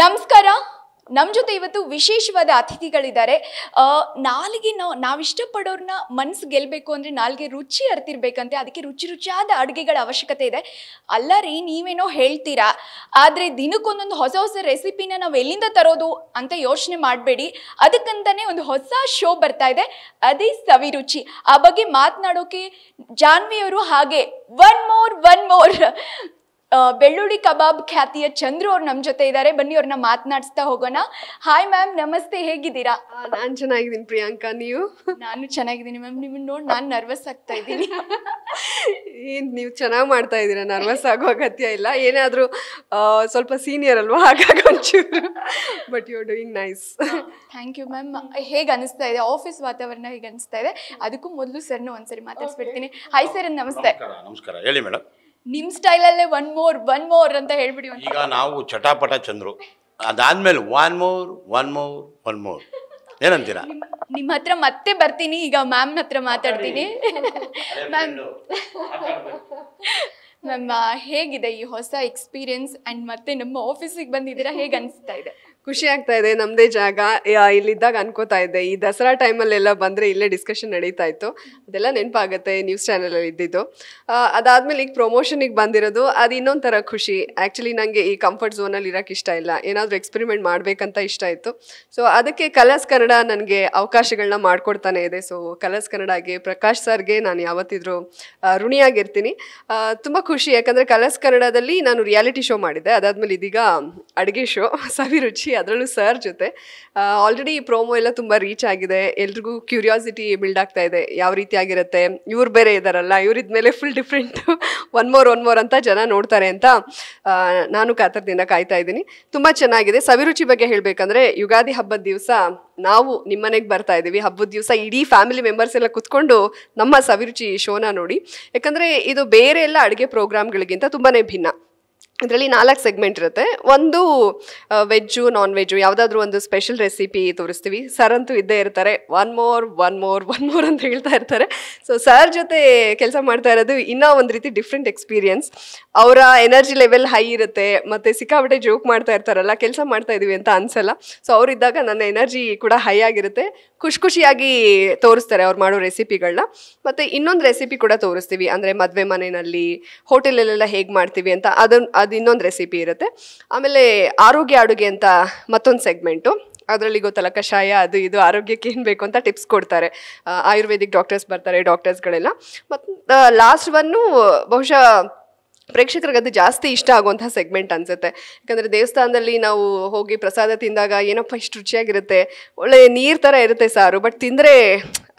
ನಮಸ್ಕಾರ ನಮ್ಮ ಜೊತೆ ಇವತ್ತು ವಿಶೇಷವಾದ ಅತಿಥಿಗಳಿದ್ದಾರೆ ನಾಲಿಗೆ ನಾವು ನಾವು ಇಷ್ಟಪಡೋರ್ನ ಮನಸ್ಸು ಗೆಲ್ಲಬೇಕು ಅಂದರೆ ನಾಲ್ಗೆ ರುಚಿ ಅರ್ತಿರ್ಬೇಕಂತೆ ಅದಕ್ಕೆ ರುಚಿ ರುಚಿಯಾದ ಅಡುಗೆಗಳ ಅವಶ್ಯಕತೆ ಇದೆ ಅಲ್ಲ ರೀ ನೀವೇನೋ ಹೇಳ್ತೀರಾ ಆದರೆ ದಿನಕ್ಕೊಂದೊಂದು ಹೊಸ ಹೊಸ ರೆಸಿಪಿನ ನಾವು ಎಲ್ಲಿಂದ ತರೋದು ಅಂತ ಯೋಚನೆ ಮಾಡಬೇಡಿ ಅದಕ್ಕಂತಲೇ ಒಂದು ಹೊಸ ಶೋ ಬರ್ತಾ ಇದೆ ಅದೇ ಸವಿ ರುಚಿ ಆ ಬಗ್ಗೆ ಮಾತನಾಡೋಕೆ ಜಾನ್ವಿಯವರು ಹಾಗೆ ಒನ್ ಮೋರ್ ಒನ್ ಮೋರ್ ಬೆಳ್ಳುಳ್ಳಿ ಕಬಾಬ್ ಖ್ಯಾತಿಯ ಚಂದ್ರು ಅವ್ರು ನಮ್ಮ ಜೊತೆ ಇದ್ದಾರೆ ಬನ್ನಿ ಅವ್ರನ್ನ ಮಾತನಾಡಿಸ್ತಾ ಹೋಗೋಣ ಹಾಯ್ ಮ್ಯಾಮ್ ನಮಸ್ತೆ ಹೇಗಿದ್ದೀರಾ ನಾನು ಚೆನ್ನಾಗಿದ್ದೀನಿ ಪ್ರಿಯಾಂಕಾ ನೀವು ನಾನು ಚೆನ್ನಾಗಿದ್ದೀನಿ ಮ್ಯಾಮ್ ನಿಮ್ಮನ್ನ ನೋಡಿ ನಾನು ನರ್ವಸ್ ಆಗ್ತಾ ಇದ್ದೀನಿ ಏನ್ ನೀವು ಚೆನ್ನಾಗಿ ಮಾಡ್ತಾ ಇದ್ದೀರಾ ನರ್ವಸ್ ಆಗೋ ಅಗತ್ಯ ಇಲ್ಲ ಏನಾದರೂ ಸ್ವಲ್ಪ ಸೀನಿಯರ್ ಅಲ್ವಾ ಹಾಗಾಗಿ ಒಂಚೂರು but you are doing nice thank you ma'am ಹೇಗೆ ಅನಿಸ್ತಾ ಇದೆ ಆಫೀಸ್ ವಾತಾವರಣ ಹೇಗೆ ಅನಿಸ್ತಾ ಇದೆ ಅದಕ್ಕೂ ಮೊದಲು ಸರ್ನು ಒಂದ್ಸರಿ ಮಾತಾಡ್ಸ್ಬಿಡ್ತೀನಿ ಹಾಯ್ ಸರ್ ನಮಸ್ತೆ ನಮಸ್ಕಾರ ಹೇಳಿ ಮೇಡಮ್ ನಿಮ್ ಸ್ಟೈಲಲ್ಲೇ ಒನ್ ಮೋರ್ ಒನ್ ಮೋರ್ ಅಂತ ಹೇಳ್ಬಿಡಿ ಈಗ ನಾವು ಚಟಾಪಟ ಚಂದ್ರು ಅದಾದ್ಮೇಲೆ one more one more one more ಏನಂತೀರಾ ನಿಮ್ಮ ಹತ್ರ ಮತ್ತೆ ಬರ್ತೀನಿ ಈಗ ಮ್ಯಾಮ್ ಹತ್ರ ಮಾತಾಡ್ತೀನಿ ಮ್ಯಾಮ್ ಮ್ಯಾಮ್ ಹೇಗಿದೆ ಈ ಹೊಸ ಎಕ್ಸ್ಪೀರಿಯನ್ಸ್ ಅಂಡ್ ಮತ್ತೆ ನಮ್ಮ ಆಫೀಸಿಗೆ ಬಂದಿದ್ದೀರಾ ಹೇಗೆ ಅನಿಸ್ತಾ ಇದೆ ಖುಷಿ ಆಗ್ತಾ ಇದೆ ನಮ್ಮದೇ ಜಾಗ ಇಲ್ಲಿದ್ದಾಗ ಅನ್ಕೋತಾ ಇದ್ದೆ ಈ ದಸರಾ ಟೈಮಲ್ಲೆಲ್ಲ ಬಂದರೆ ಇಲ್ಲೇ ಡಿಸ್ಕಷನ್ ನಡೀತಾ ಇತ್ತು ಅದೆಲ್ಲ ನೆನಪಾಗುತ್ತೆ ನ್ಯೂಸ್ ಚಾನಲಲ್ಲಿ ಇದ್ದಿದ್ದು ಅದಾದ್ಮೇಲೆ ಈಗ ಪ್ರಮೋಷನಿಗೆ ಬಂದಿರೋದು ಅದು ಇನ್ನೊಂಥರ ಖುಷಿ ಆ್ಯಕ್ಚುಲಿ ನನಗೆ ಈ ಕಂಫರ್ಟ್ ಝೋನಲ್ಲಿ ಇರೋಕ್ಕೆ ಇಷ್ಟ ಇಲ್ಲ ಏನಾದರೂ ಎಕ್ಸ್ಪೆರಿಮೆಂಟ್ ಮಾಡಬೇಕಂತ ಇಷ್ಟ ಇತ್ತು ಸೊ ಅದಕ್ಕೆ ಕಲರ್ಸ್ ಕನ್ನಡ ನನಗೆ ಅವಕಾಶಗಳನ್ನ ಮಾಡ್ಕೊಡ್ತಾನೆ ಇದೆ ಸೊ ಕಲರ್ಸ್ ಕನ್ನಡಗೆ ಪ್ರಕಾಶ್ ಸರ್ಗೆ ನಾನು ಯಾವತ್ತಿದ್ರೂ ಋಣಿಯಾಗಿರ್ತೀನಿ ತುಂಬ ಖುಷಿ ಯಾಕಂದರೆ ಕಲರ್ಸ್ ಕನ್ನಡದಲ್ಲಿ ನಾನು ರಿಯಾಲಿಟಿ ಶೋ ಮಾಡಿದ್ದೆ ಅದಾದ್ಮೇಲೆ ಇದೀಗ ಅಡುಗೆ ಶೋ ಸವಿರುಚಿ ಅದರಲ್ಲೂ ಸರ್ ಜೊತೆ ಆಲ್ರೆಡಿ ಈ ಪ್ರೋಮೋ ಎಲ್ಲ ತುಂಬ ರೀಚ್ ಆಗಿದೆ ಎಲ್ರಿಗೂ ಕ್ಯೂರಿಯಾಸಿಟಿ ಬಿಲ್ಡ್ ಆಗ್ತಾ ಇದೆ ಯಾವ ರೀತಿ ಆಗಿರುತ್ತೆ ಇವ್ರು ಬೇರೆ ಇದಾರಲ್ಲ ಇವ್ರಿದ್ಮೇಲೆ full different one more one more ಅಂತ ಜನ ನೋಡ್ತಾರೆ ಅಂತ ನಾನು ಕಾತರದಿಂದ ಕಾಯ್ತಾ ಇದ್ದೀನಿ ತುಂಬ ಚೆನ್ನಾಗಿದೆ ಸವಿರುಚಿ ಬಗ್ಗೆ ಹೇಳಬೇಕಂದ್ರೆ ಯುಗಾದಿ ಹಬ್ಬದ ದಿವಸ ನಾವು ನಿಮ್ಮನೆಗೆ ಬರ್ತಾ ಇದ್ದೀವಿ ಹಬ್ಬದ ದಿವಸ ಇಡೀ ಫ್ಯಾಮಿಲಿ ಮೆಂಬರ್ಸ್ ಎಲ್ಲ ಕುತ್ಕೊಂಡು ನಮ್ಮ ಸವಿರುಚಿ ಶೋನ ನೋಡಿ ಯಾಕಂದರೆ ಇದು ಬೇರೆ ಎಲ್ಲ ಅಡುಗೆ ಪ್ರೋಗ್ರಾಮ್ಗಳಿಗಿಂತ ತುಂಬಾ ಭಿನ್ನ ಇದರಲ್ಲಿ ನಾಲ್ಕು ಸೆಗ್ಮೆಂಟ್ ಇರುತ್ತೆ ಒಂದು ವೆಜ್ಜು ನಾನ್ ವೆಜ್ಜು ಯಾವುದಾದ್ರೂ ಒಂದು ಸ್ಪೆಷಲ್ ರೆಸಿಪಿ ತೋರಿಸ್ತೀವಿ ಸರ್ ಅಂತೂ ಇದ್ದೇ ಇರ್ತಾರೆ one more one more one more ಅಂತ ಹೇಳ್ತಾ ಇರ್ತಾರೆ ಸೊ ಸರ್ ಜೊತೆ ಕೆಲಸ ಮಾಡ್ತಾ ಇರೋದು ಇನ್ನೂ ಒಂದು ರೀತಿ ಡಿಫ್ರೆಂಟ್ ಎಕ್ಸ್ಪೀರಿಯನ್ಸ್ ಅವರ ಎನರ್ಜಿ ಲೆವೆಲ್ ಹೈ ಇರುತ್ತೆ ಮತ್ತು ಸಿಕ್ಕಾಪಟ್ಟೆ ಜೋಕ್ ಮಾಡ್ತಾ ಇರ್ತಾರಲ್ಲ ಕೆಲಸ ಮಾಡ್ತಾ ಇದ್ದೀವಿ ಅಂತ ಅನಿಸಲ್ಲ ಸೊ ಅವರಿದ್ದಾಗ ನನ್ನ ಎನರ್ಜಿ ಕೂಡ ಹೈ ಆಗಿರುತ್ತೆ ಖುಷಿ ಖುಷಿಯಾಗಿ ತೋರಿಸ್ತಾರೆ ಅವ್ರು ಮಾಡೋ ರೆಸಿಪಿಗಳನ್ನ ಮತ್ತು ಇನ್ನೊಂದು ರೆಸಿಪಿ ಕೂಡ ತೋರಿಸ್ತೀವಿ ಅಂದರೆ ಮದುವೆ ಮನೆಯಲ್ಲಿ ಹೋಟೆಲಲ್ಲೆಲ್ಲ ಹೇಗೆ ಮಾಡ್ತೀವಿ ಅಂತ ಅದನ್ನು ಅದು ಇನ್ನೊಂದು ರೆಸಿಪಿ ಇರುತ್ತೆ ಆಮೇಲೆ ಆರೋಗ್ಯ ಅಡುಗೆ ಅಂತ ಮತ್ತೊಂದು ಸೆಗ್ಮೆಂಟು ಅದರಲ್ಲಿ ಗೊತ್ತಲ್ಲ ಕಷಾಯ ಅದು ಇದು ಆರೋಗ್ಯಕ್ಕೆ ಏನು ಬೇಕು ಅಂತ ಟಿಪ್ಸ್ ಕೊಡ್ತಾರೆ ಆಯುರ್ವೇದಿಕ್ ಡಾಕ್ಟರ್ಸ್ ಬರ್ತಾರೆ ಡಾಕ್ಟರ್ಸ್ಗಳೆಲ್ಲ ಮತ್ತು ಲಾಸ್ಟ್ ಒನ್ನು ಬಹುಶಃ ಪ್ರೇಕ್ಷಕರಿಗೆ ಅದು ಜಾಸ್ತಿ ಇಷ್ಟ ಆಗುವಂಥ ಸೆಗ್ಮೆಂಟ್ ಅನಿಸುತ್ತೆ ಯಾಕಂದರೆ ದೇವಸ್ಥಾನದಲ್ಲಿ ನಾವು ಹೋಗಿ ಪ್ರಸಾದ ತಿಂದಾಗ ಏನಪ್ಪ ಇಷ್ಟು ರುಚಿಯಾಗಿರುತ್ತೆ ಒಳ್ಳೆಯ ನೀರು ಥರ ಇರುತ್ತೆ ಸಾರು ಬಟ್ ತಿಂದರೆ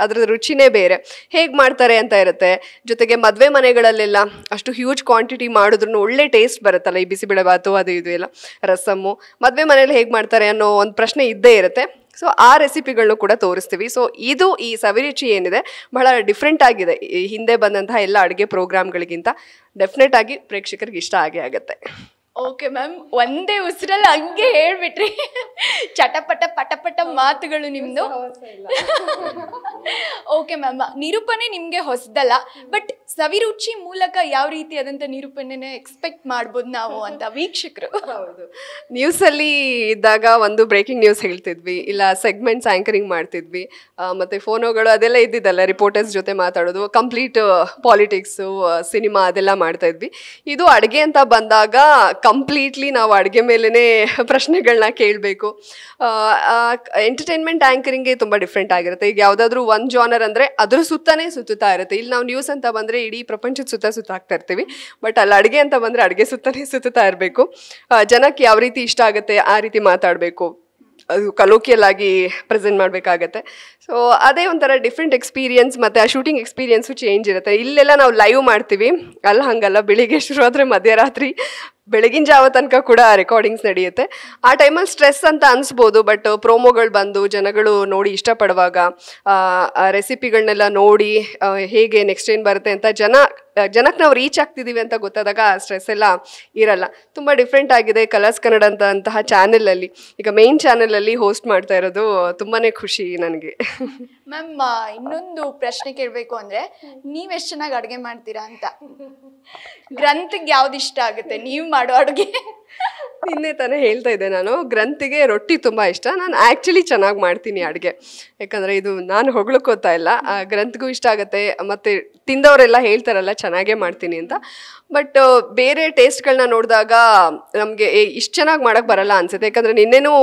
ಅದ್ರದ್ದು ರುಚಿನೇ ಬೇರೆ ಹೇಗೆ ಮಾಡ್ತಾರೆ ಅಂತ ಇರುತ್ತೆ ಜೊತೆಗೆ ಮದುವೆ ಮನೆಗಳಲ್ಲೆಲ್ಲ ಅಷ್ಟು ಹ್ಯೂಜ್ ಕ್ವಾಂಟಿಟಿ ಮಾಡಿದ್ರು ಒಳ್ಳೆ ಟೇಸ್ಟ್ ಬರುತ್ತಲ್ಲ ಈ ಬಿಸಿಬೇಳೆಬಾತು ಅದು ಇದು ಎಲ್ಲ ರಸಮ್ಮು ಮದುವೆ ಮನೇಲಿ ಹೇಗೆ ಮಾಡ್ತಾರೆ ಅನ್ನೋ ಒಂದು ಪ್ರಶ್ನೆ ಇದ್ದೇ ಇರುತ್ತೆ ಸೊ ಆ ರೆಸಿಪಿಗಳನ್ನು ಕೂಡ ತೋರಿಸ್ತೀವಿ ಸೊ ಇದು ಈ ಸವಿರುಚಿ ಏನಿದೆ ಬಹಳ ಡಿಫ್ರೆಂಟ್ ಆಗಿದೆ ಹಿಂದೆ ಬಂದಂತಹ ಎಲ್ಲ ಅಡುಗೆ ಪ್ರೋಗ್ರಾಮ್ಗಳಿಗಿಂತ ಡೆಫಿನೆಟ್ ಆಗಿ ಪ್ರೇಕ್ಷಕರಿಗೆ ಇಷ್ಟ ಆಗೇ ಆಗುತ್ತೆ ಓಕೆ ಮ್ಯಾಮ್ ಒಂದೇ ಉಸಿರಲ್ಲಿ ಹಂಗೆ ಹೇಳ್ಬಿಟ್ರಿ ಚಟಪಟ ಪಟಪಟ ಮಾತುಗಳು ನಿಮ್ಮದು ಓಕೆ ಮ್ಯಾಮ್ ನಿರೂಪಣೆ ನಿಮಗೆ ಹೊಸದಲ್ಲ ಬಟ್ ಸವಿರುಚಿ ಮೂಲಕ ಯಾವ ರೀತಿ ಆದಂಥ ನಿರೂಪಣೆನೇ ಎಕ್ಸ್ಪೆಕ್ಟ್ ಮಾಡ್ಬೋದು ನಾವು ಅಂತ ವೀಕ್ಷಕರು ಹೌದು ನ್ಯೂಸಲ್ಲಿ ಇದ್ದಾಗ ಒಂದು ಬ್ರೇಕಿಂಗ್ ನ್ಯೂಸ್ ಹೇಳ್ತಿದ್ವಿ ಇಲ್ಲ ಸೆಗ್ಮೆಂಟ್ಸ್ ಆ್ಯಂಕರಿಂಗ್ ಮಾಡ್ತಿದ್ವಿ ಮತ್ತು ಫೋನೋಗಳು ಅದೆಲ್ಲ ಇದ್ದಿದ್ದಲ್ಲ ರಿಪೋರ್ಟರ್ಸ್ ಜೊತೆ ಮಾತಾಡೋದು ಕಂಪ್ಲೀಟ್ ಪಾಲಿಟಿಕ್ಸು ಸಿನಿಮಾ ಅದೆಲ್ಲ ಮಾಡ್ತಾ ಇದ್ವಿ ಇದು ಅಡುಗೆ ಅಂತ ಬಂದಾಗ ಕಂಪ್ಲೀಟ್ಲಿ ನಾವು ಅಡುಗೆ ಮೇಲೇ ಪ್ರಶ್ನೆಗಳನ್ನ ಕೇಳಬೇಕು ಎಂಟರ್ಟೈನ್ಮೆಂಟ್ ಆ್ಯಂಕರಿಂಗೇ ತುಂಬ ಡಿಫ್ರೆಂಟ್ ಆಗಿರುತ್ತೆ ಈಗ ಯಾವುದಾದ್ರೂ ಒಂದು ಜಾನರ್ ಅಂದರೆ ಅದ್ರ ಸುತ್ತಾನೇ ಸುತ್ತುತ್ತಾ ಇರುತ್ತೆ ಇಲ್ಲಿ ನಾವು ನ್ಯೂಸ್ ಅಂತ ಬಂದರೆ ಇಡೀ ಪ್ರಪಂಚದ ಸುತ್ತ ಸುತ್ತ ಆಗ್ತಾ ಇರ್ತೀವಿ ಬಟ್ ಅಲ್ಲಿ ಅಡುಗೆ ಅಂತ ಬಂದರೆ ಅಡುಗೆ ಸುತ್ತನೇ ಸುತ್ತುತ್ತಾ ಇರಬೇಕು ಜನಕ್ಕೆ ಯಾವ ರೀತಿ ಇಷ್ಟ ಆಗುತ್ತೆ ಆ ರೀತಿ ಮಾತಾಡಬೇಕು ಅದು ಕಲೋಕಿಯಲ್ ಆಗಿ ಪ್ರೆಸೆಂಟ್ ಮಾಡಬೇಕಾಗತ್ತೆ ಸೊ ಅದೇ ಒಂಥರ ಡಿಫ್ರೆಂಟ್ ಎಕ್ಸ್ಪೀರಿಯನ್ಸ್ ಮತ್ತು ಆ ಶೂಟಿಂಗ್ ಎಕ್ಸ್ಪೀರಿಯನ್ಸು ಚೇಂಜ್ ಇರುತ್ತೆ ಇಲ್ಲೆಲ್ಲ ನಾವು ಲೈವ್ ಮಾಡ್ತೀವಿ ಅಲ್ಲ ಹಾಗಲ್ಲ ಬೆಳಿಗ್ಗೆ ಶುರು ಆದರೆ ಮಧ್ಯರಾತ್ರಿ ಬೆಳಗಿನ ಜಾವ ತನಕ ಕೂಡ ರೆಕಾರ್ಡಿಂಗ್ಸ್ ನಡೆಯುತ್ತೆ ಆ ಟೈಮಲ್ಲಿ ಸ್ಟ್ರೆಸ್ ಅಂತ ಅನಿಸ್ಬೋದು ಬಟ್ ಪ್ರೋಮೋಗಳು ಬಂದು ಜನಗಳು ನೋಡಿ ಇಷ್ಟಪಡುವಾಗ ರೆಸಿಪಿಗಳನ್ನೆಲ್ಲ ನೋಡಿ ಹೇಗೆ ನೆಕ್ಸ್ಟ್ ಏನು ಬರುತ್ತೆ ಅಂತ ಜನ ಜನಕ್ಕೆ ನಾವು ರೀಚ್ ಆಗ್ತಿದ್ದೀವಿ ಅಂತ ಗೊತ್ತಾದಾಗ ಆ ಸ್ಟ್ರೆಸ್ ಎಲ್ಲ ಇರಲ್ಲ ತುಂಬ ಡಿಫ್ರೆಂಟ್ ಆಗಿದೆ ಕಲರ್ಸ್ ಕನ್ನಡ ಅಂತ ಅಂತಹ ಚಾನೆಲಲ್ಲಿ ಈಗ ಮೇನ್ ಚಾನೆಲಲ್ಲಿ ಹೋಸ್ಟ್ ಮಾಡ್ತಾ ಇರೋದು ತುಂಬಾ ಖುಷಿ ನನಗೆ ಮ್ಯಾಮ್ ಇನ್ನೊಂದು ಪ್ರಶ್ನೆ ಕೇಳಬೇಕು ಅಂದರೆ ನೀವೆಷ್ಟು ಚೆನ್ನಾಗಿ ಅಡುಗೆ ಮಾಡ್ತೀರಾ ಅಂತ ಗ್ರಂಥಕ್ಕೆ ಯಾವ್ದು ಇಷ್ಟ ಆಗುತ್ತೆ ನೀವು ಮಾಡೋ ಅಡುಗೆ ನಿನ್ನೆ ತಾನೇ ಹೇಳ್ತಾ ಇದ್ದೆ ನಾನು ಗ್ರಂಥಿಗೆ ರೊಟ್ಟಿ ತುಂಬ ಇಷ್ಟ ನಾನು ಆ್ಯಕ್ಚುಲಿ ಚೆನ್ನಾಗಿ ಮಾಡ್ತೀನಿ ಅಡುಗೆ ಯಾಕಂದರೆ ಇದು ನಾನು ಹೊಗಳಕ್ಕೋತಾ ಇಲ್ಲ ಗ್ರಂಥಿಗೂ ಇಷ್ಟ ಆಗುತ್ತೆ ಮತ್ತು ತಿಂದವರೆಲ್ಲ ಹೇಳ್ತಾರಲ್ಲ ಚೆನ್ನಾಗೇ ಮಾಡ್ತೀನಿ ಅಂತ ಬಟ್ ಬೇರೆ ಟೇಸ್ಟ್ಗಳನ್ನ ನೋಡಿದಾಗ ನಮಗೆ ಇಷ್ಟು ಚೆನ್ನಾಗಿ ಮಾಡೋಕ್ಕೆ ಬರಲ್ಲ ಅನ್ಸುತ್ತೆ ಯಾಕಂದರೆ ನಿನ್ನೆನೂ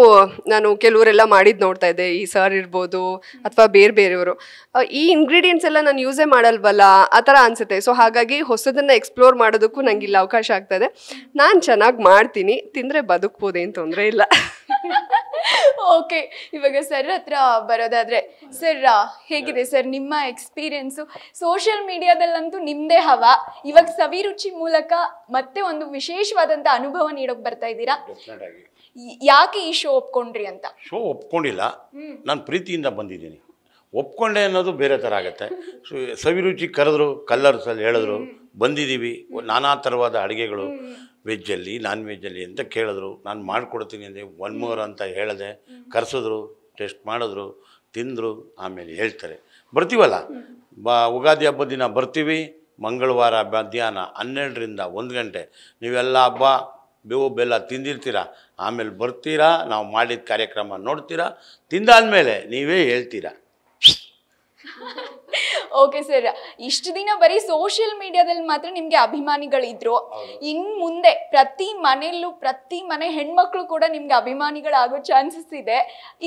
ನಾನು ಕೆಲವರೆಲ್ಲ ಮಾಡಿದ್ದು ನೋಡ್ತಾ ಇದ್ದೆ ಈ ಸರ್ ಇರ್ಬೋದು ಅಥವಾ ಬೇರೆ ಬೇರೆಯವರು ಈ ಇಂಗ್ರೀಡಿಯೆಂಟ್ಸ್ ಎಲ್ಲ ನಾನು ಯೂಸೇ ಮಾಡಲ್ವಲ್ಲ ಆ ಥರ ಅನಿಸುತ್ತೆ ಸೊ ಹಾಗಾಗಿ ಹೊಸದನ್ನು ಎಕ್ಸ್ಪ್ಲೋರ್ ಮಾಡೋದಕ್ಕೂ ಇಲ್ಲಿ ಅವಕಾಶ ಆಗ್ತಾ ಇದೆ ನಾನು ಚೆನ್ನಾಗಿ ಮಾಡ್ತೀನಿ ಮಾಡ್ತೀನಿ ತಿಂದರೆ ಬದುಕ್ಬೋದೇನು ತೊಂದರೆ ಇಲ್ಲ ಓಕೆ ಇವಾಗ ಸರ್ ಹತ್ರ ಬರೋದಾದ್ರೆ ಸರ್ ಹೇಗಿದೆ ಸರ್ ನಿಮ್ಮ ಎಕ್ಸ್ಪೀರಿಯನ್ಸು ಸೋಷಿಯಲ್ ಮೀಡಿಯಾದಲ್ಲಂತೂ ನಿಮ್ಮದೇ ಹವ ಇವಾಗ ಸವಿರುಚಿ ಮೂಲಕ ಮತ್ತೆ ಒಂದು ವಿಶೇಷವಾದಂಥ ಅನುಭವ ನೀಡೋಕೆ ಬರ್ತಾ ಇದ್ದೀರಾ ಯಾಕೆ ಈ ಶೋ ಒಪ್ಕೊಂಡ್ರಿ ಅಂತ ಶೋ ಒಪ್ಕೊಂಡಿಲ್ಲ ನಾನು ಪ್ರೀತಿಯಿಂದ ಬಂದಿದ್ದೀನಿ ಒಪ್ಕೊಂಡೆ ಅನ್ನೋದು ಬೇರೆ ಥರ ಆಗುತ್ತೆ ಸವಿರುಚಿ ಕರೆದ್ರು ಕಲ್ಲರ್ಸಲ್ಲಿ ಹೇಳಿದ್ರು ಬಂದಿದ್ದೀವಿ ನಾನಾ ಥರವಾದ ಅಡುಗೆಗಳು ವೆಜ್ಜಲ್ಲಿ ನಾನ್ ವೆಜ್ಜಲ್ಲಿ ಅಂತ ಕೇಳಿದ್ರು ನಾನು ಮಾಡಿಕೊಡ್ತೀನಿ ಅಂದರೆ ಒನ್ ಮೋರ್ ಅಂತ ಹೇಳಿದೆ ಕರೆಸಿದ್ರು ಟೆಸ್ಟ್ ಮಾಡಿದ್ರು ತಿಂದರು ಆಮೇಲೆ ಹೇಳ್ತಾರೆ ಬರ್ತೀವಲ್ಲ ಬಾ ಉಗಾದಿ ಹಬ್ಬದ ದಿನ ಬರ್ತೀವಿ ಮಂಗಳವಾರ ಮಧ್ಯಾಹ್ನ ಹನ್ನೆರಡರಿಂದ ಒಂದು ಗಂಟೆ ನೀವೆಲ್ಲ ಹಬ್ಬ ಬೇವು ಬೆಲ್ಲ ತಿಂದಿರ್ತೀರ ಆಮೇಲೆ ಬರ್ತೀರಾ ನಾವು ಮಾಡಿದ ಕಾರ್ಯಕ್ರಮ ನೋಡ್ತೀರಾ ತಿಂದಾದ ಮೇಲೆ ನೀವೇ ಹೇಳ್ತೀರಾ ಓಕೆ ಸರ್ ಇಷ್ಟು ದಿನ ಬರೀ ಸೋಷಿಯಲ್ ಮೀಡಿಯಾದಲ್ಲಿ ಮಾತ್ರ ನಿಮಗೆ ಅಭಿಮಾನಿಗಳಿದ್ರು ಇನ್ ಮುಂದೆ ಪ್ರತಿ ಮನೆಯಲ್ಲೂ ಪ್ರತಿ ಮನೆ ಹೆಣ್ಮಕ್ಳು ಕೂಡ ನಿಮ್ಗೆ ಅಭಿಮಾನಿಗಳಾಗೋ ಚಾನ್ಸಸ್ ಇದೆ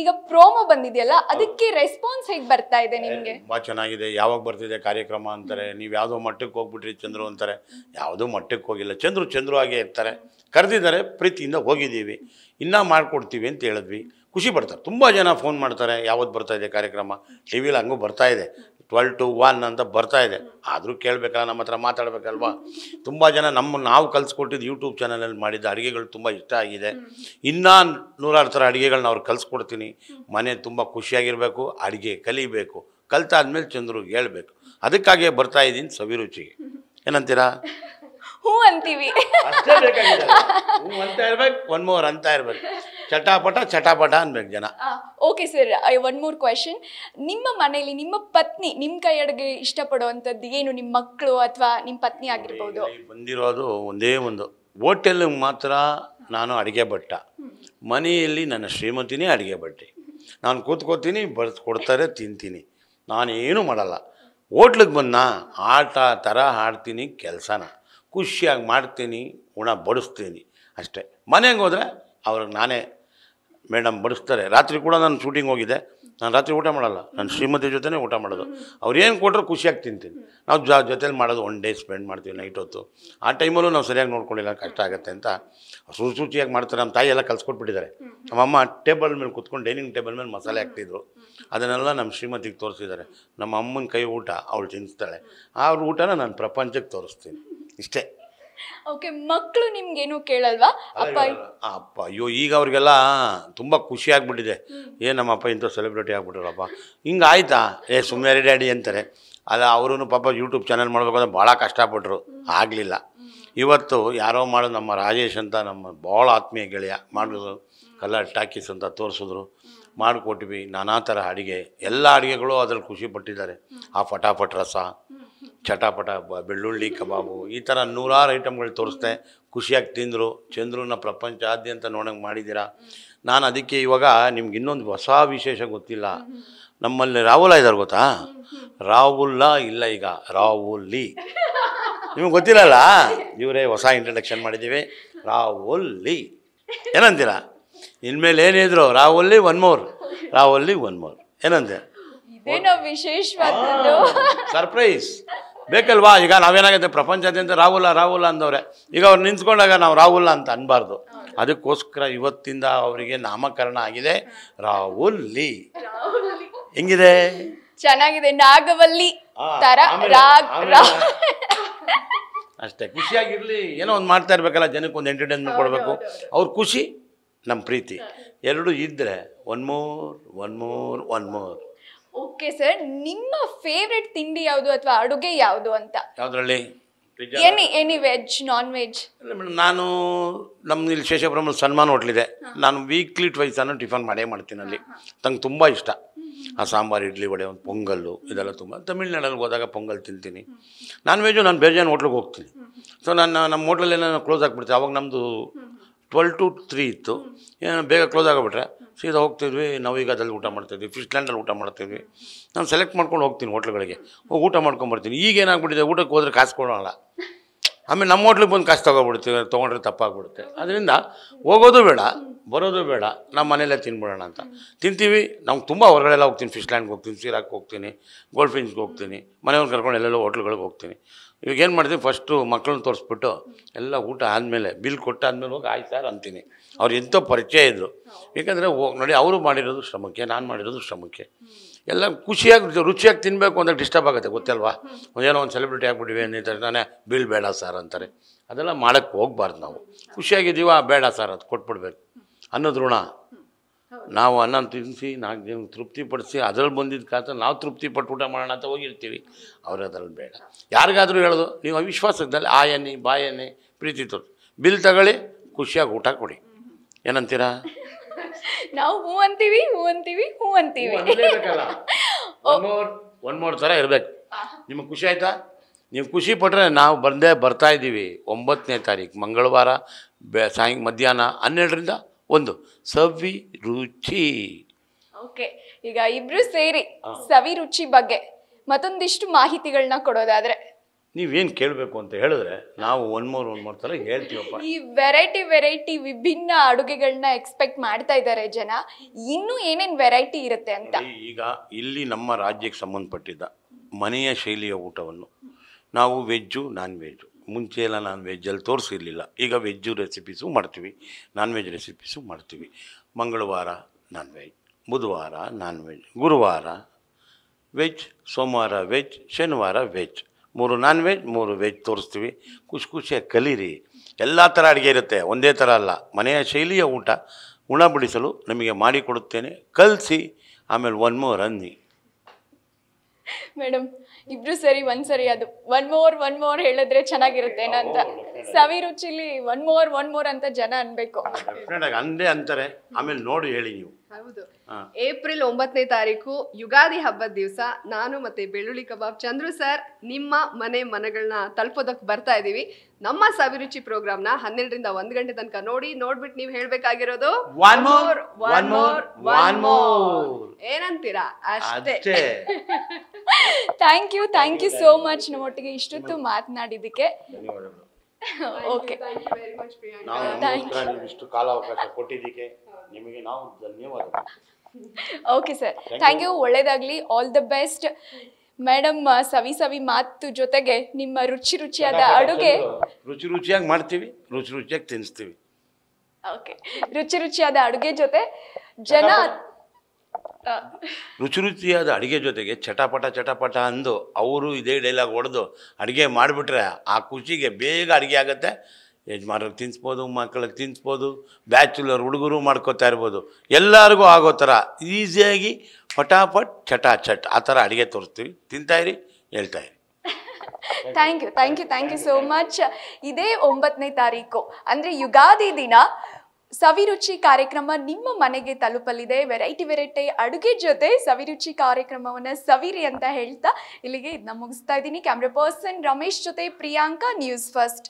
ಈಗ ಪ್ರೋಮೋ ಬಂದಿದೆಯಲ್ಲ ಅದಕ್ಕೆ ರೆಸ್ಪಾನ್ಸ್ ಹೇಗೆ ಬರ್ತಾ ಇದೆ ನಿಮಗೆ ತುಂಬಾ ಚೆನ್ನಾಗಿದೆ ಯಾವಾಗ ಬರ್ತಿದೆ ಕಾರ್ಯಕ್ರಮ ಅಂತಾರೆ ನೀವು ಯಾವುದೋ ಮಟ್ಟಕ್ಕೆ ಹೋಗ್ಬಿಟ್ರಿ ಚಂದ್ರು ಅಂತಾರೆ ಯಾವುದೋ ಮಟ್ಟಕ್ಕೆ ಹೋಗಿಲ್ಲ ಚಂದ್ರು ಚಂದ್ರು ಆಗೇ ಇರ್ತಾರೆ ಕರೆದಿದ್ದಾರೆ ಪ್ರೀತಿಯಿಂದ ಹೋಗಿದ್ದೀವಿ ಇನ್ನೂ ಮಾಡಿಕೊಡ್ತೀವಿ ಅಂತ ಹೇಳಿದ್ವಿ ಖುಷಿ ಪಡ್ತಾರೆ ತುಂಬ ಜನ ಫೋನ್ ಮಾಡ್ತಾರೆ ಯಾವತ್ತು ಬರ್ತಾ ಇದೆ ಕಾರ್ಯಕ್ರಮ ಟಿ ವಿಲಿ ಹಂಗೂ ಬರ್ತಾ ಟ್ವೆಲ್ ಟು ಒನ್ ಅಂತ ಬರ್ತಾ ಇದೆ ಆದರೂ ಕೇಳಬೇಕಲ್ಲ ನಮ್ಮ ಹತ್ರ ಮಾತಾಡಬೇಕಲ್ವಾ ತುಂಬ ಜನ ನಮ್ಮ ನಾವು ಕಲಿಸ್ಕೊಟ್ಟಿದ್ದು ಯೂಟ್ಯೂಬ್ ಚಾನಲಲ್ಲಿ ಮಾಡಿದ್ದ ಅಡುಗೆಗಳು ತುಂಬ ಇಷ್ಟ ಆಗಿದೆ ಇನ್ನೂ ನೂರಾರು ಥರ ಅಡುಗೆಗಳನ್ನ ಅವ್ರು ಕಲಿಸ್ಕೊಡ್ತೀನಿ ಮನೆ ತುಂಬ ಖುಷಿಯಾಗಿರಬೇಕು ಅಡುಗೆ ಕಲಿಬೇಕು ಕಲಿತಾದ್ಮೇಲೆ ಚಂದ್ರು ಹೇಳಬೇಕು ಅದಕ್ಕಾಗಿಯೇ ಬರ್ತಾಯಿದ್ದೀನಿ ಸವಿರುಚಿಗೆ ಏನಂತೀರಾ ಹೂ ಅಂತೀವಿ ಅಂತ ಇರಬೇಕು ಒನ್ ಮೋರ್ ಅಂತ ಇರ್ಬೇಕು ಚಟಾಪಟ ಚಟಾಪಟ ಅನ್ಬೇಕು ಜನ okay sir one more question ನಿಮ್ಮ ಮನೆಯಲ್ಲಿ ನಿಮ್ಮ ಪತ್ನಿ ನಿಮ್ಮ ಕೈ ಅಡುಗೆ ಇಷ್ಟಪಡುವಂಥದ್ದು ಏನು ನಿಮ್ಮ ಮಕ್ಕಳು ಅಥವಾ ನಿಮ್ಮ ಪತ್ನಿ ಆಗಿರ್ಬೋದು ಬಂದಿರೋದು ಒಂದೇ ಒಂದು ಹೋಟೆಲ್ ಮಾತ್ರ ನಾನು ಅಡುಗೆ ಭಟ್ಟ ಮನೆಯಲ್ಲಿ ನನ್ನ ಶ್ರೀಮತಿನೇ ಅಡುಗೆ ಬಟ್ಟೆ ನಾನು ಕೂತ್ಕೋತೀನಿ ಬರ್ದು ಕೊಡ್ತಾರೆ ತಿಂತೀನಿ ನಾನೇನು ಮಾಡಲ್ಲ ಹೋಟ್ಲಿಗೆ ಬಂದ ಆಟ ಥರ ಆಡ್ತೀನಿ ಕೆಲಸನ ಖುಷಿಯಾಗಿ ಮಾಡ್ತೀನಿ ಉಣ ಬಡಿಸ್ತೀನಿ ಅಷ್ಟೇ ಮನೆಗೆ ಹೋದರೆ ಅವ್ರಿಗೆ ನಾನೇ ಮೇಡಮ್ ಬಡಿಸ್ತಾರೆ ರಾತ್ರಿ ಕೂಡ ನಾನು ಶೂಟಿಂಗ್ ಹೋಗಿದ್ದೆ ನಾನು ರಾತ್ರಿ ಊಟ ಮಾಡಲ್ಲ ನಾನು ಶ್ರೀಮತಿ ಜೊತೆನೇ ಊಟ ಮಾಡೋದು ಅವ್ರು ಏನು ಕೊಟ್ಟರು ಖುಷಿಯಾಗಿ ತಿಂತೀನಿ ನಾವು ಜ ಜೊತೇಲಿ ಮಾಡೋದು ಒನ್ ಡೇ ಸ್ಪೆಂಡ್ ಮಾಡ್ತೀವಿ ನೈಟ್ ಹೊತ್ತು ಆ ಟೈಮಲ್ಲೂ ನಾವು ಸರಿಯಾಗಿ ನೋಡ್ಕೊಂಡಿಲ್ಲ ಕಷ್ಟ ಆಗುತ್ತೆ ಅಂತ ಶುಚಿಯಾಗಿ ಮಾಡ್ತಾರೆ ನಮ್ಮ ತಾಯಿ ಎಲ್ಲ ಕಲ್ಸ್ಕೊಟ್ಬಿಟ್ಟಿದ್ದಾರೆ ನಮ್ಮಮ್ಮ ಟೇಬಲ್ ಮೇಲೆ ಕುತ್ಕೊಂಡು ಡೈನಿಂಗ್ ಟೇಬಲ್ ಮೇಲೆ ಮಸಾಲೆ ಹಾಕ್ತಿದ್ರು ಅದನ್ನೆಲ್ಲ ನಮ್ಮ ಶ್ರೀಮತಿಗೆ ತೋರಿಸಿದ್ದಾರೆ ನಮ್ಮ ಅಮ್ಮನ ಕೈ ಊಟ ಅವಳು ತಿನ್ನಿಸ್ತಾಳೆ ಆ ಊಟನ ನಾನು ಪ್ರಪಂಚಕ್ಕೆ ತೋರಿಸ್ತೀನಿ ಇಷ್ಟೇ ಓಕೆ ಮಕ್ಕಳು ನಿಮ್ಗೇನು ಕೇಳಲ್ವಾ ಅಪ್ಪ ಅಪ್ಪ ಅಯ್ಯೋ ಈಗ ಅವ್ರಿಗೆಲ್ಲ ತುಂಬ ಖುಷಿ ಆಗಿಬಿಟ್ಟಿದೆ ಏ ನಮ್ಮಪ್ಪ ಇಂಥ ಸೆಲೆಬ್ರಿಟಿ ಆಗ್ಬಿಟ್ರಪ್ಪ ಹಿಂಗೆ ಆಯ್ತಾ ಏ ಸುಮ್ಮನೆ ಡ್ಯಾಡಿ ಅಂತಾರೆ ಅಲ್ಲ ಅವರೂ ಪಾಪ ಯೂಟ್ಯೂಬ್ ಚಾನಲ್ ಮಾಡಬೇಕಂದ್ರೆ ಭಾಳ ಕಷ್ಟಪಟ್ಟರು ಆಗಲಿಲ್ಲ ಇವತ್ತು ಯಾರೋ ಮಾಡೋದು ನಮ್ಮ ರಾಜೇಶ್ ಅಂತ ನಮ್ಮ ಭಾಳ ಆತ್ಮೀಯ ಗೆಳೆಯ ಮಾಡಿದ್ರು ಕಲರ್ ಟಾಕೀಸ್ ಅಂತ ತೋರಿಸಿದ್ರು ಮಾಡಿಕೊಟ್ವಿ ನಾನಾ ಥರ ಅಡುಗೆ ಎಲ್ಲ ಅಡುಗೆಗಳು ಅದ್ರಲ್ಲಿ ಖುಷಿ ಪಟ್ಟಿದ್ದಾರೆ ಆ ಫಟಾಫಟ್ ರಸ ಚಟಾಪಟ ಬೆಳ್ಳುಳ್ಳಿ ಕಬಾಬು ಈ ಥರ ನೂರಾರು ಐಟಮ್ಗಳು ತೋರಿಸ್ದೆ ಖುಷಿಯಾಗಿ ತಿಂದರು ಚಂದ್ರನ್ನ ಪ್ರಪಂಚಾದ್ಯಂತ ನೋಡೋಂಗೆ ಮಾಡಿದ್ದೀರಾ ನಾನು ಅದಕ್ಕೆ ಇವಾಗ ನಿಮ್ಗೆ ಇನ್ನೊಂದು ಹೊಸ ವಿಶೇಷ ಗೊತ್ತಿಲ್ಲ ನಮ್ಮಲ್ಲಿ ರಾಹುಲ ಇದ್ದಾರೆ ಗೊತ್ತಾ ರಾಹುಲ್ಲ ಇಲ್ಲ ಈಗ ರಾಹುಲ್ಲಿ ನಿಮ್ಗೆ ಗೊತ್ತಿಲ್ಲಲ್ಲ ಇವರೇ ಹೊಸ ಇಂಟ್ರಡಕ್ಷನ್ ಮಾಡಿದ್ದೀವಿ ರಾಹುಲ್ಲಿ ಏನಂತೀರಾ ಇನ್ಮೇಲೆ ಏನಿದ್ರು ರಾಹುಲ್ಲಿ ಒನ್ ಮೋರ್ ರಾಹುಲ್ಲಿ ಒನ್ ಮೋರ್ ಏನಂತೀರಾ ಏನೋ ವಿಶೇಷವಾದದ್ದು ಸರ್ಪ್ರೈಸ್ ah, ಬೇಕಲ್ವಾ ಈಗ ನಾವೇನಾಗುತ್ತೆ ಪ್ರಪಂಚಾದ್ಯಂತ ರಾಹುಲ್ ರಾಹುಲ್ ಅಂದವ್ರೆ ಈಗ ಅವ್ರು ನಿಂತ್ಕೊಂಡಾಗ ನಾವು ರಾಹುಲ್ ಅಂತ ಅನ್ಬಾರ್ದು ಅದಕ್ಕೋಸ್ಕರ ಇವತ್ತಿಂದ ಅವರಿಗೆ ನಾಮಕರಣ ಆಗಿದೆ ರಾಹುಲ್ಲಿ ಹೆಂಗಿದೆ ಚೆನ್ನಾಗಿದೆ ನಾಗವಲ್ಲಿ ಅಷ್ಟೇ ಖುಷಿಯಾಗಿರ್ಲಿ ಏನೋ ಒಂದು ಮಾಡ್ತಾ ಇರ್ಬೇಕಲ್ಲ ಜನಕ್ಕೆ ಒಂದು ಎಂಟರ್ಟೈನ್ಮೆಂಟ್ ಕೊಡಬೇಕು ಅವ್ರ ಖುಷಿ ನಮ್ಮ ಪ್ರೀತಿ ಎರಡು ಇದ್ರೆ ಒನ್ ಮೂರ್ ಒನ್ ಮೂರ್ ಒನ್ ಮೂರ್ ಓಕೆ ಸರ್ ನಿಮ್ಮ ಫೇವ್ರೆಟ್ ತಿಂಡಿ ಯಾವುದು ಅಥವಾ ಅಡುಗೆ ಯಾವುದು ಅಂತ ಯಾವುದರಲ್ಲಿ any any veg non veg ಇಲ್ಲ ನಾನು ನಮ್ಮ ಇಲ್ಲಿ ಸನ್ಮಾನ್ ಸನ್ಮಾನ ಹೋಟ್ಲಿದೆ ನಾನು ವೀಕ್ಲಿ ಟ್ವೈಸ್ ನಾನು ಟಿಫನ್ ಮಾಡೇ ಮಾಡ್ತೀನಿ ಅಲ್ಲಿ ನಂಗೆ ತುಂಬ ಇಷ್ಟ ಆ ಸಾಂಬಾರು ಇಡ್ಲಿ ವಡೆ ಒಂದು ಪೊಂಗಲ್ಲು ಇದೆಲ್ಲ ತುಂಬ ತಮಿಳ್ನಾಡಲ್ಲಿ ಹೋದಾಗ ಪೊಂಗಲ್ ತಿಂತೀನಿ ನಾನ್ ವೆಜ್ಜು ನಾನು ಜನ ಹೋಟ್ಲಿಗೆ ಹೋಗ್ತೀನಿ ಸೊ ನಾನು ನಮ್ಮ ಹೋಟ್ಲಲ್ಲಿ ಏನೋ ಕ್ಲೋಸ್ ಆಗಿಬಿಡ್ತೀನಿ ಅವಾಗ ನಮ್ಮದು ಟ್ವೆಲ್ ಟು ತ್ರೀ ಇತ್ತು ಬೇಗ ಕ್ಲೋಸ್ ಆಗಿಬಿಟ್ರೆ ಸೀದಾ ಹೋಗ್ತಿದ್ವಿ ಈಗ ಅದರಲ್ಲಿ ಊಟ ಮಾಡ್ತಿದ್ವಿ ಫಿಶ್ಲ್ಯಾಂಡಲ್ಲಿ ಊಟ ಮಾಡ್ತಿದ್ವಿ ನಾನು ಸೆಲೆಕ್ಟ್ ಮಾಡ್ಕೊಂಡು ಹೋಗ್ತೀನಿ ಹೋಟ್ಲುಗಳಿಗೆ ಹೋಗಿ ಊಟ ಮಾಡ್ಕೊಂಬರ್ತೀನಿ ಈಗ ಏನಾಗ್ಬಿಟ್ಟಿದೆ ಊಟಕ್ಕೆ ಹೋದ್ರೆ ಕಾಸು ಕೊಡೋಲ್ಲ ಆಮೇಲೆ ನಮ್ಮ ಹೋಟ್ಲಿಗೆ ಬಂದು ಕಾಸು ತೊಗೊಬಿಡ್ತೀವಿ ತೊಗೊಂಡ್ರೆ ತಪ್ಪಾಗ್ಬಿಡುತ್ತೆ ಅದರಿಂದ ಹೋಗೋದು ಬೇಡ ಬರೋದು ಬೇಡ ನಮ್ಮ ಮನೆಯಲ್ಲೇ ತಿನ್ಬಿಡೋಣ ಅಂತ ತಿಂತೀವಿ ನಮ್ಗೆ ತುಂಬ ಹೊರಗಡೆಲ್ಲ ಹೋಗ್ತೀನಿ ಫಿಶ್ಲ್ಯಾಂಡ್ಗೆ ಹೋಗ್ತೀನಿ ಸೀರಾಕ್ಕೆ ಹೋಗ್ತೀನಿ ಗೋಲ್ಡ್ ಫಿನ್ಸ್ಗೆ ಹೋಗ್ತೀನಿ ಮನೆಯವ್ರು ಕರ್ಕೊಂಡು ಎಲ್ಲೆಲ್ಲೋ ಹೋಟ್ಲುಗಳಿಗೆ ಹೋಗ್ತೀನಿ ಇವಾಗ ಏನು ಮಾಡ್ತೀನಿ ಫಸ್ಟು ಮಕ್ಕಳನ್ನ ತೋರಿಸ್ಬಿಟ್ಟು ಎಲ್ಲ ಊಟ ಆದಮೇಲೆ ಬಿಲ್ ಕೊಟ್ಟಾದ್ಮೇಲೆ ಹೋಗಿ ಆಯ್ತು ಸರ್ ಅಂತೀನಿ ಅವ್ರು ಎಂಥ ಪರಿಚಯ ಇದ್ದರು ಏಕೆಂದರೆ ಹೋಗಿ ನೋಡಿ ಅವರು ಮಾಡಿರೋದು ಶ್ರಮಕ್ಕೆ ನಾನು ಮಾಡಿರೋದು ಶ್ರಮಕ್ಕೆ ಎಲ್ಲ ಖುಷಿಯಾಗಿ ರುಚಿಯಾಗಿ ತಿನ್ನಬೇಕು ಅಂದಾಗ ಡಿಸ್ಟರ್ಬ್ ಆಗುತ್ತೆ ಗೊತ್ತಲ್ವಾ ಒಂದೇನೋ ಒಂದು ಸೆಲೆಬ್ರಿಟಿ ಆಗಿಬಿಟ್ಟಿವಿ ಅಂತಾರೆ ನಾನೇ ಬಿಲ್ ಬೇಡ ಸರ್ ಅಂತಾರೆ ಅದೆಲ್ಲ ಮಾಡೋಕ್ಕೆ ಹೋಗ್ಬಾರ್ದು ನಾವು ಖುಷಿಯಾಗಿದ್ದೀವ ಬೇಡ ಸರ್ ಅದು ಕೊಟ್ಬಿಡ್ಬೇಕು ಅನ್ನೋದು ಋಣ ನಾವು ಅನ್ನ ತಿನ್ನಿಸಿ ನಾಲ್ಕು ಜನ ತೃಪ್ತಿಪಡಿಸಿ ಅದ್ರಲ್ಲಿ ಬಂದಿದ್ದ ಕಾತ ನಾವು ತೃಪ್ತಿ ಪಟ್ಟು ಊಟ ಮಾಡೋಣ ಅಂತ ಹೋಗಿರ್ತೀವಿ ಅವ್ರು ಅದ್ರಲ್ಲಿ ಬೇಡ ಯಾರಿಗಾದರೂ ಹೇಳೋದು ನೀವು ಅವಿಶ್ವಾಸದಲ್ಲಿ ಬಾಯ ಎಣ್ಣೆ ಪ್ರೀತಿ ತೋರಿಸಿ ಬಿಲ್ ತಗೊಳ್ಳಿ ಖುಷಿಯಾಗಿ ಊಟ ಕೊಡಿ ಏನಂತೀರಾ ನಾವು ಹೂ ಅಂತೀವಿ ಹೂ ಅಂತೀವಿ ಹೂ ಅಂತೀವಿ ಒನ್ ಮೂರು ಥರ ಇರಬೇಕು ನಿಮಗೆ ಖುಷಿ ಆಯಿತಾ ನೀವು ಖುಷಿ ಪಟ್ಟರೆ ನಾವು ಬಂದೇ ಬರ್ತಾಯಿದ್ದೀವಿ ಒಂಬತ್ತನೇ ತಾರೀಕು ಮಂಗಳವಾರ ಬೆ ಸಾಯಂ ಮಧ್ಯಾಹ್ನ ಹನ್ನೆರಡರಿಂದ ಒಂದು ಸವಿ ರುಚಿ ಓಕೆ ಈಗ ಇಬ್ರು ಸೇರಿ ಸವಿ ರುಚಿ ಬಗ್ಗೆ ಮತ್ತೊಂದಿಷ್ಟು ಮಾಹಿತಿಗಳನ್ನ ಕೊಡೋದಾದ್ರೆ ನೀವೇನು ಕೇಳಬೇಕು ಅಂತ ಹೇಳಿದ್ರೆ ನಾವು ಒನ್ ಮೋರ್ ಒನ್ ಮೋರ್ ಥರ ಹೇಳ್ತೀವಪ್ಪ ಈ ವೆರೈಟಿ ವೆರೈಟಿ ವಿಭಿನ್ನ ಅಡುಗೆಗಳನ್ನ ಎಕ್ಸ್ಪೆಕ್ಟ್ ಮಾಡ್ತಾ ಇದ್ದಾರೆ ಜನ ಇನ್ನೂ ಏನೇನು ವೆರೈಟಿ ಇರುತ್ತೆ ಅಂತ ಈಗ ಇಲ್ಲಿ ನಮ್ಮ ರಾಜ್ಯಕ್ಕೆ ಸಂಬಂಧಪಟ್ಟಿದ್ದ ಮನೆಯ ಶೈಲಿಯ ಊಟವನ್ನು ನಾವು ವೆಜ್ಜು ನಾನ್ ವೆಜ್ಜು ಮುಂಚೆ ಎಲ್ಲ ನಾನ್ ವೆಜ್ಜಲ್ಲಿ ತೋರಿಸಿರಲಿಲ್ಲ ಈಗ ವೆಜ್ಜು ರೆಸಿಪೀಸು ಮಾಡ್ತೀವಿ ನಾನ್ ವೆಜ್ ರೆಸಿಪೀಸು ಮಾಡ್ತೀವಿ ಮಂಗಳವಾರ ನಾನ್ ವೆಜ್ ಬುಧವಾರ ನಾನ್ ವೆಜ್ ಗುರುವಾರ ವೆಜ್ ಸೋಮವಾರ ವೆಜ್ ಶನಿವಾರ ವೆಜ್ ಮೂರು ನಾನ್ ವೆಜ್ ಮೂರು ವೆಜ್ ತೋರಿಸ್ತೀವಿ ಖುಷಿ ಖುಷಿಯಾಗಿ ಕಲೀರಿ ಎಲ್ಲ ಥರ ಅಡುಗೆ ಇರುತ್ತೆ ಒಂದೇ ಥರ ಅಲ್ಲ ಮನೆಯ ಶೈಲಿಯ ಊಟ ಉಣ ಬಿಡಿಸಲು ನಿಮಗೆ ಮಾಡಿಕೊಡುತ್ತೇನೆ ಕಲಸಿ ಆಮೇಲೆ ಒನ್ ಮೋರ್ ಅನ್ನಿ ಮೇಡಮ್ ಇಬ್ರು ಸರಿ ಒಂದ್ ಸರಿ ಅದು ಒನ್ ಮೋರ್ ಒನ್ ಮೋರ್ ಹೇಳಿದ್ರೆ ಚೆನ್ನಾಗಿರುತ್ತೆ ಏನಂತ ಸವಿ ರುಚಿಲಿ ಒನ್ ಮೋರ್ ಒನ್ ಮೋರ್ ಅಂತ ಜನ ಅನ್ಬೇಕು ಅಂದೇ ಅಂತಾರೆ ಆಮೇಲೆ ನೋಡಿ ಹೇಳಿ ನೀವು ಹೌದು ಏಪ್ರಿಲ್ ಒಂಬತ್ತನೇ ತಾರೀಕು ಯುಗಾದಿ ಹಬ್ಬದ ದಿವಸ ನಾನು ಮತ್ತೆ ಬೆಳ್ಳುಳ್ಳಿ ಕಬಾಬ್ ಚಂದ್ರು ಸರ್ ನಿಮ್ಮ ಮನೆ ಮನಗಳನ್ನ ತಲುಪೋದಕ್ಕೆ ಬರ್ತಾ ಇದೀವಿ ನಮ್ಮ ಸವಿರುಚಿ ಪ್ರೋಗ್ರಾಮ್ ನ ಹನ್ನೆರಡರಿಂದ ಒಂದ್ ಗಂಟೆ ತನಕ ನೋಡಿ ನೋಡ್ಬಿಟ್ಟು ನೀವು ಹೇಳ್ಬೇಕಾಗಿರೋದು ಏನಂತೀರಾ ಅಷ್ಟೇ thank you thank you so much ನಮ್ಮೊಟ್ಟಿಗೆ ಇಷ್ಟೊತ್ತು ಮಾತನಾಡಿದ್ದಕ್ಕೆ ಓಕೆ ಇಷ್ಟು ಕಾಲಾವಕಾಶ ಕೊಟ್ಟಿದ್ದಕ್ಕೆ ನಿಮಗೆ ನಾವು ಧನ್ಯವಾದ ಓಕೆ ಸರ್ ಥ್ಯಾಂಕ್ ಯು ಒಳ್ಳೇದಾಗ್ಲಿ ಆಲ್ ದ ಬೆಸ್ಟ್ ಮೇಡಮ್ ಸವಿ ಸವಿ ಮಾತು ಜೊತೆಗೆ ನಿಮ್ಮ ರುಚಿ ರುಚಿಯಾದ ಅಡುಗೆ ರುಚಿ ರುಚಿಯಾಗಿ ಮಾಡ್ತೀವಿ ರುಚಿ ರುಚಿಯಾಗಿ ತಿನ್ನಿಸ್ತೀವಿ ಓಕೆ ರುಚಿ ರುಚಿಯಾದ ಅಡುಗೆ ಜೊತೆ ಜನ ರುಚಿ ರುಚಿಯಾದ ಅಡುಗೆ ಜೊತೆಗೆ ಚಟಪಟ ಚಟಪಟ ಅಂದು ಅವರು ಇದೇ ಡೈಲಾಗ್ ಹೊಡೆದು ಅಡುಗೆ ಮಾಡಿಬಿಟ್ರೆ ಆ ಖುಷಿಗೆ ಬೇಗ ಅಡುಗೆ ಆಗುತ್ತೆ ಯಜಮಾನ್ರಿಗೆ ತಿನ್ಸ್ಬೋದು ಮಕ್ಕಳಿಗೆ ತಿನ್ಸ್ಬೋದು ಬ್ಯಾಚುಲರ್ ಹುಡುಗರು ಮಾಡ್ಕೋತಾ ಇರ್ಬೋದು ಎಲ್ಲರಿಗೂ ಆಗೋ ಥರ ಈಸಿಯಾಗಿ ಪಟಾಪಟ್ ಚಟಾ ಚಟ್ ಆ ಥರ ಅಡುಗೆ ತೋರಿಸ್ತೀವಿ ತಿಂತಾಯಿರಿ ಹೇಳ್ತಾಯಿರಿ thank you thank you thank you so much ಇದೇ ಒಂಬತ್ತನೇ ತಾರೀಕು ಅಂದರೆ ಯುಗಾದಿ ದಿನ ಸವಿರುಚಿ ಕಾರ್ಯಕ್ರಮ ನಿಮ್ಮ ಮನೆಗೆ ತಲುಪಲಿದೆ ವೆರೈಟಿ ವೆರೈಟಿ ಅಡುಗೆ ಜೊತೆ ಸವಿರುಚಿ ಕಾರ್ಯಕ್ರಮವನ್ನು ಸವಿರಿ ಅಂತ ಹೇಳ್ತಾ ಇಲ್ಲಿಗೆ ಇದನ್ನ ಮುಗಿಸ್ತಾ ಇದ್ದೀನಿ ಕ್ಯಾಮ್ರಾ ಪರ್ಸನ್ ರಮೇಶ್ ಜೊತೆ ಪ್ರಿಯಾಂಕಾ ನ್ಯೂಸ್ ಫಸ್ಟ್